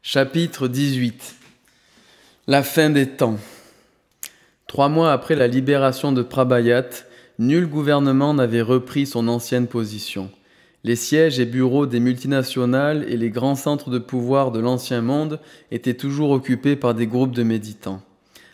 Chapitre 18 La fin des temps. Trois mois après la libération de Prabayat, nul gouvernement n'avait repris son ancienne position. Les sièges et bureaux des multinationales et les grands centres de pouvoir de l'ancien monde étaient toujours occupés par des groupes de méditants.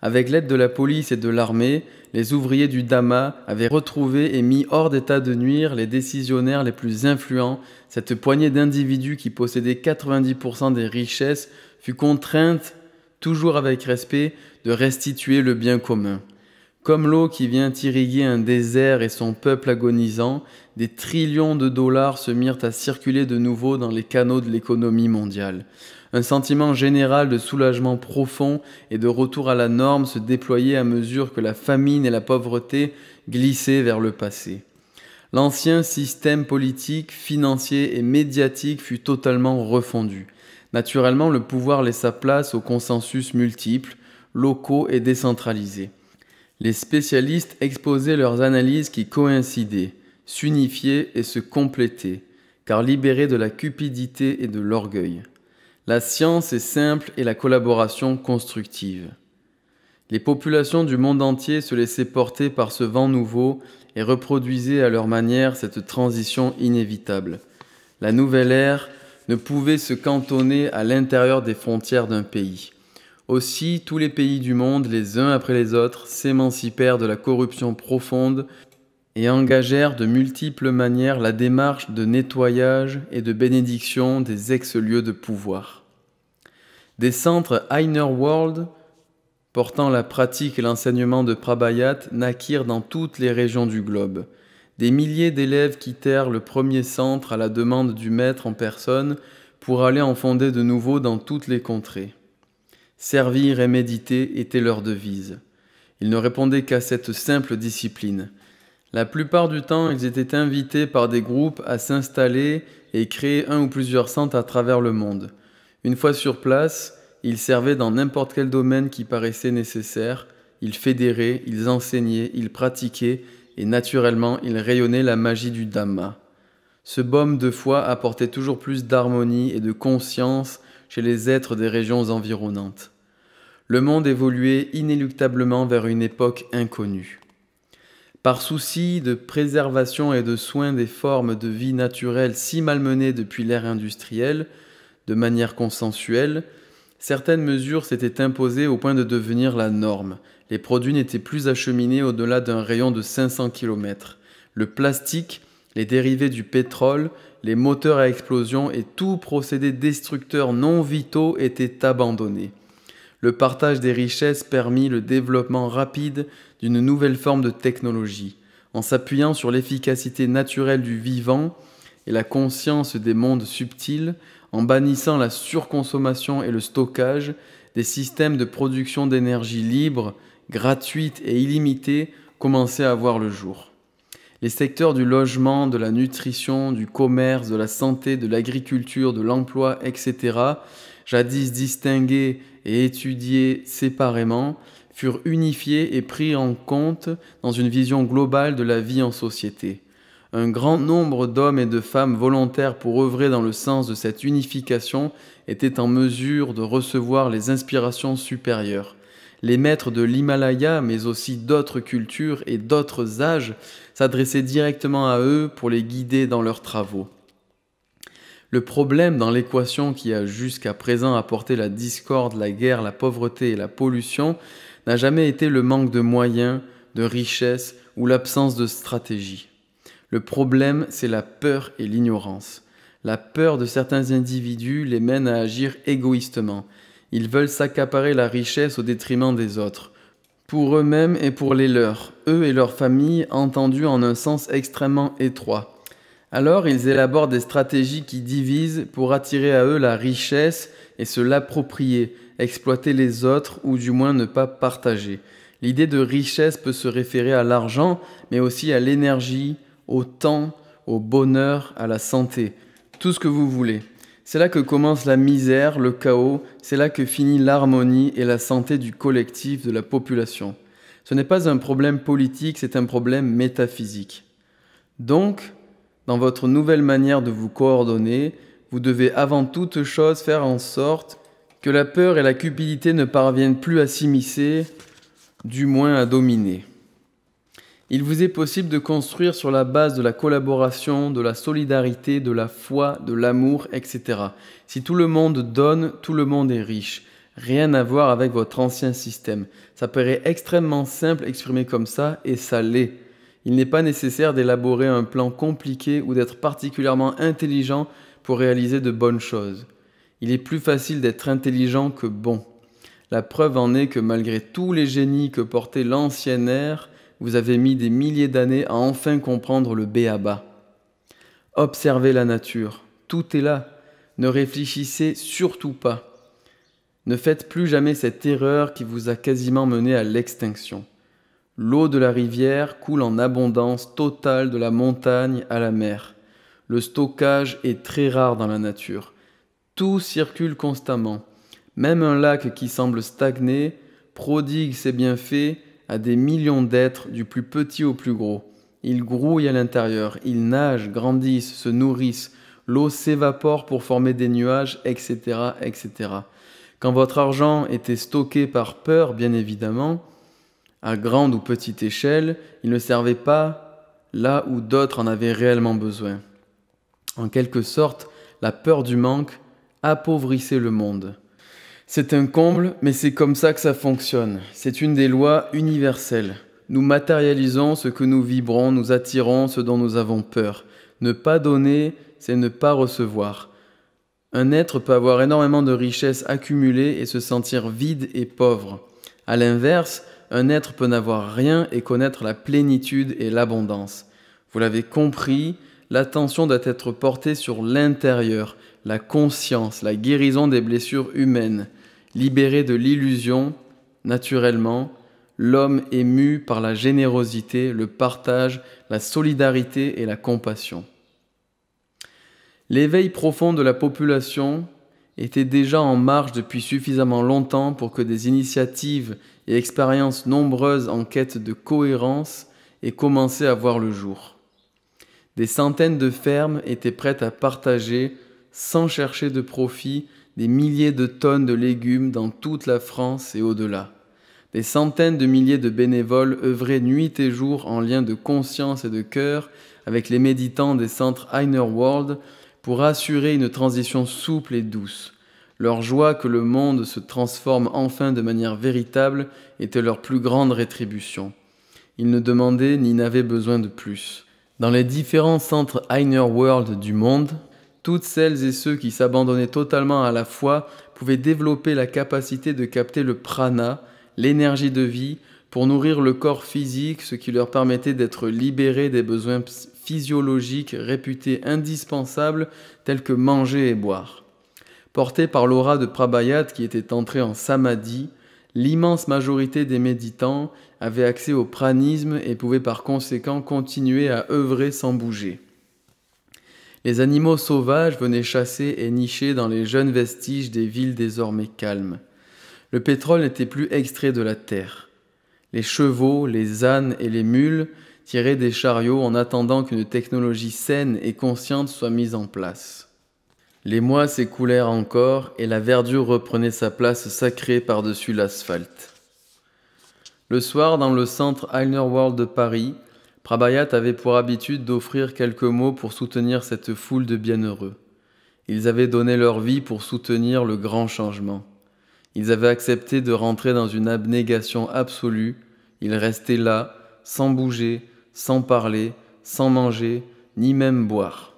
Avec l'aide de la police et de l'armée, les ouvriers du Dama avaient retrouvé et mis hors d'état de nuire les décisionnaires les plus influents. Cette poignée d'individus qui possédaient 90% des richesses fut contrainte, toujours avec respect, de restituer le bien commun. Comme l'eau qui vient irriguer un désert et son peuple agonisant, des trillions de dollars se mirent à circuler de nouveau dans les canaux de l'économie mondiale. Un sentiment général de soulagement profond et de retour à la norme se déployait à mesure que la famine et la pauvreté glissaient vers le passé. L'ancien système politique, financier et médiatique fut totalement refondu. Naturellement, le pouvoir laissa place aux consensus multiples, locaux et décentralisés. Les spécialistes exposaient leurs analyses qui coïncidaient, s'unifiaient et se complétaient, car libérés de la cupidité et de l'orgueil. La science est simple et la collaboration constructive. Les populations du monde entier se laissaient porter par ce vent nouveau et reproduisaient à leur manière cette transition inévitable. La nouvelle ère ne pouvait se cantonner à l'intérieur des frontières d'un pays. Aussi, tous les pays du monde, les uns après les autres, s'émancipèrent de la corruption profonde et engagèrent de multiples manières la démarche de nettoyage et de bénédiction des ex-lieux de pouvoir. Des centres Heiner World portant la pratique et l'enseignement de Prabhayat naquirent dans toutes les régions du globe. Des milliers d'élèves quittèrent le premier centre à la demande du maître en personne pour aller en fonder de nouveau dans toutes les contrées. Servir et méditer était leur devise. Ils ne répondaient qu'à cette simple discipline. La plupart du temps, ils étaient invités par des groupes à s'installer et créer un ou plusieurs centres à travers le monde. Une fois sur place, ils servaient dans n'importe quel domaine qui paraissait nécessaire, ils fédéraient, ils enseignaient, ils pratiquaient, et naturellement, ils rayonnaient la magie du Dhamma. Ce baume de foi apportait toujours plus d'harmonie et de conscience chez les êtres des régions environnantes. Le monde évoluait inéluctablement vers une époque inconnue. Par souci de préservation et de soin des formes de vie naturelles si malmenées depuis l'ère industrielle, de manière consensuelle, certaines mesures s'étaient imposées au point de devenir la norme. Les produits n'étaient plus acheminés au-delà d'un rayon de 500 km. Le plastique, les dérivés du pétrole, les moteurs à explosion et tout procédé destructeur non vitaux étaient abandonnés. Le partage des richesses permit le développement rapide d'une nouvelle forme de technologie, en s'appuyant sur l'efficacité naturelle du vivant et la conscience des mondes subtils, en bannissant la surconsommation et le stockage, des systèmes de production d'énergie libre, gratuite et illimitée commençaient à voir le jour. Les secteurs du logement, de la nutrition, du commerce, de la santé, de l'agriculture, de l'emploi, etc., jadis distingués et étudiés séparément, furent unifiés et pris en compte dans une vision globale de la vie en société. Un grand nombre d'hommes et de femmes volontaires pour œuvrer dans le sens de cette unification étaient en mesure de recevoir les inspirations supérieures. Les maîtres de l'Himalaya, mais aussi d'autres cultures et d'autres âges, s'adressaient directement à eux pour les guider dans leurs travaux. Le problème dans l'équation qui a jusqu'à présent apporté la discorde, la guerre, la pauvreté et la pollution n'a jamais été le manque de moyens, de richesses ou l'absence de stratégie. Le problème, c'est la peur et l'ignorance. La peur de certains individus les mène à agir égoïstement, ils veulent s'accaparer la richesse au détriment des autres, pour eux-mêmes et pour les leurs, eux et leur famille, entendus en un sens extrêmement étroit. Alors ils élaborent des stratégies qui divisent pour attirer à eux la richesse et se l'approprier, exploiter les autres ou du moins ne pas partager. L'idée de richesse peut se référer à l'argent, mais aussi à l'énergie, au temps, au bonheur, à la santé, tout ce que vous voulez. C'est là que commence la misère, le chaos, c'est là que finit l'harmonie et la santé du collectif, de la population. Ce n'est pas un problème politique, c'est un problème métaphysique. Donc, dans votre nouvelle manière de vous coordonner, vous devez avant toute chose faire en sorte que la peur et la cupidité ne parviennent plus à s'immiscer, du moins à dominer. Il vous est possible de construire sur la base de la collaboration, de la solidarité, de la foi, de l'amour, etc. Si tout le monde donne, tout le monde est riche. Rien à voir avec votre ancien système. Ça paraît extrêmement simple exprimé comme ça, et ça l'est. Il n'est pas nécessaire d'élaborer un plan compliqué ou d'être particulièrement intelligent pour réaliser de bonnes choses. Il est plus facile d'être intelligent que bon. La preuve en est que malgré tous les génies que portait l'ancien ère, vous avez mis des milliers d'années à enfin comprendre le béaba. Observez la nature, tout est là. Ne réfléchissez surtout pas. Ne faites plus jamais cette erreur qui vous a quasiment mené à l'extinction. L'eau de la rivière coule en abondance totale de la montagne à la mer. Le stockage est très rare dans la nature. Tout circule constamment. Même un lac qui semble stagner prodigue ses bienfaits à des millions d'êtres du plus petit au plus gros. Ils grouillent à l'intérieur, ils nagent, grandissent, se nourrissent, l'eau s'évapore pour former des nuages, etc., etc. Quand votre argent était stocké par peur, bien évidemment, à grande ou petite échelle, il ne servait pas là où d'autres en avaient réellement besoin. En quelque sorte, la peur du manque appauvrissait le monde. C'est un comble, mais c'est comme ça que ça fonctionne. C'est une des lois universelles. Nous matérialisons ce que nous vibrons, nous attirons ce dont nous avons peur. Ne pas donner, c'est ne pas recevoir. Un être peut avoir énormément de richesses accumulées et se sentir vide et pauvre. A l'inverse, un être peut n'avoir rien et connaître la plénitude et l'abondance. Vous l'avez compris, l'attention doit être portée sur l'intérieur, la conscience, la guérison des blessures humaines. Libéré de l'illusion, naturellement, l'homme est mu par la générosité, le partage, la solidarité et la compassion. L'éveil profond de la population était déjà en marche depuis suffisamment longtemps pour que des initiatives et expériences nombreuses en quête de cohérence aient commencé à voir le jour. Des centaines de fermes étaient prêtes à partager, sans chercher de profit, des milliers de tonnes de légumes dans toute la France et au-delà. Des centaines de milliers de bénévoles œuvraient nuit et jour en lien de conscience et de cœur avec les méditants des centres Heiner World pour assurer une transition souple et douce. Leur joie que le monde se transforme enfin de manière véritable était leur plus grande rétribution. Ils ne demandaient ni n'avaient besoin de plus. Dans les différents centres Heiner World du monde, toutes celles et ceux qui s'abandonnaient totalement à la foi pouvaient développer la capacité de capter le prana, l'énergie de vie, pour nourrir le corps physique, ce qui leur permettait d'être libérés des besoins physiologiques réputés indispensables tels que manger et boire. Portés par l'aura de Prabhayat qui était entrée en samadhi, l'immense majorité des méditants avaient accès au pranisme et pouvaient par conséquent continuer à œuvrer sans bouger. Les animaux sauvages venaient chasser et nicher dans les jeunes vestiges des villes désormais calmes. Le pétrole n'était plus extrait de la terre. Les chevaux, les ânes et les mules tiraient des chariots en attendant qu'une technologie saine et consciente soit mise en place. Les mois s'écoulèrent encore et la verdure reprenait sa place sacrée par-dessus l'asphalte. Le soir, dans le centre Heilner World de Paris, Prabhayat avait pour habitude d'offrir quelques mots pour soutenir cette foule de bienheureux. Ils avaient donné leur vie pour soutenir le grand changement. Ils avaient accepté de rentrer dans une abnégation absolue. Ils restaient là, sans bouger, sans parler, sans manger, ni même boire.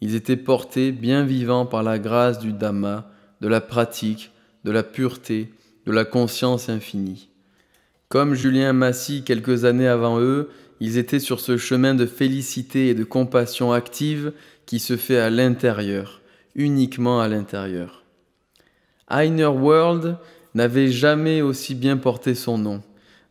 Ils étaient portés bien vivants par la grâce du Dhamma, de la pratique, de la pureté, de la conscience infinie. Comme Julien Massy quelques années avant eux, ils étaient sur ce chemin de félicité et de compassion active qui se fait à l'intérieur, uniquement à l'intérieur. Heiner World n'avait jamais aussi bien porté son nom.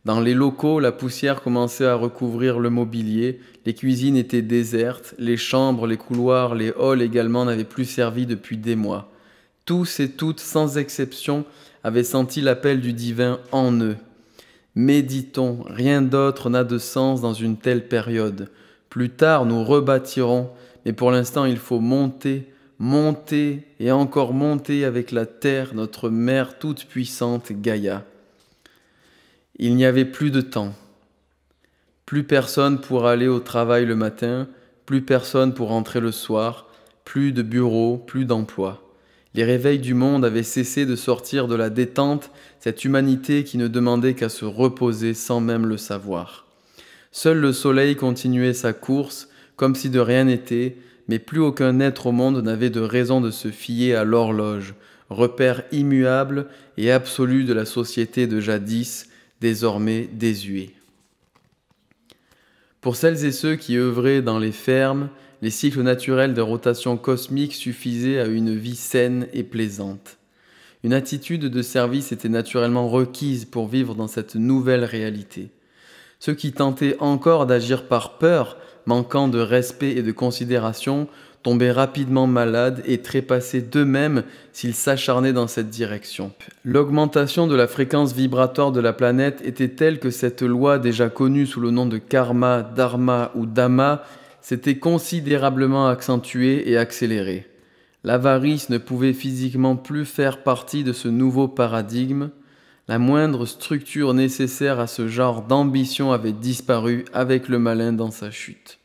Dans les locaux, la poussière commençait à recouvrir le mobilier, les cuisines étaient désertes, les chambres, les couloirs, les halls également n'avaient plus servi depuis des mois. Tous et toutes, sans exception, avaient senti l'appel du divin en eux, Méditons, rien d'autre n'a de sens dans une telle période. Plus tard, nous rebâtirons, mais pour l'instant, il faut monter, monter et encore monter avec la terre, notre mère toute-puissante Gaïa. Il n'y avait plus de temps. Plus personne pour aller au travail le matin, plus personne pour rentrer le soir, plus de bureaux, plus d'emplois. Les réveils du monde avaient cessé de sortir de la détente, cette humanité qui ne demandait qu'à se reposer sans même le savoir. Seul le soleil continuait sa course, comme si de rien n'était, mais plus aucun être au monde n'avait de raison de se fier à l'horloge, repère immuable et absolu de la société de jadis, désormais désuée. Pour celles et ceux qui œuvraient dans les fermes, les cycles naturels de rotation cosmique suffisaient à une vie saine et plaisante. Une attitude de service était naturellement requise pour vivre dans cette nouvelle réalité. Ceux qui tentaient encore d'agir par peur, manquant de respect et de considération, tombaient rapidement malades et trépassaient d'eux-mêmes s'ils s'acharnaient dans cette direction. L'augmentation de la fréquence vibratoire de la planète était telle que cette loi déjà connue sous le nom de karma, dharma ou dhamma c'était considérablement accentué et accéléré. L'avarice ne pouvait physiquement plus faire partie de ce nouveau paradigme, la moindre structure nécessaire à ce genre d'ambition avait disparu avec le malin dans sa chute.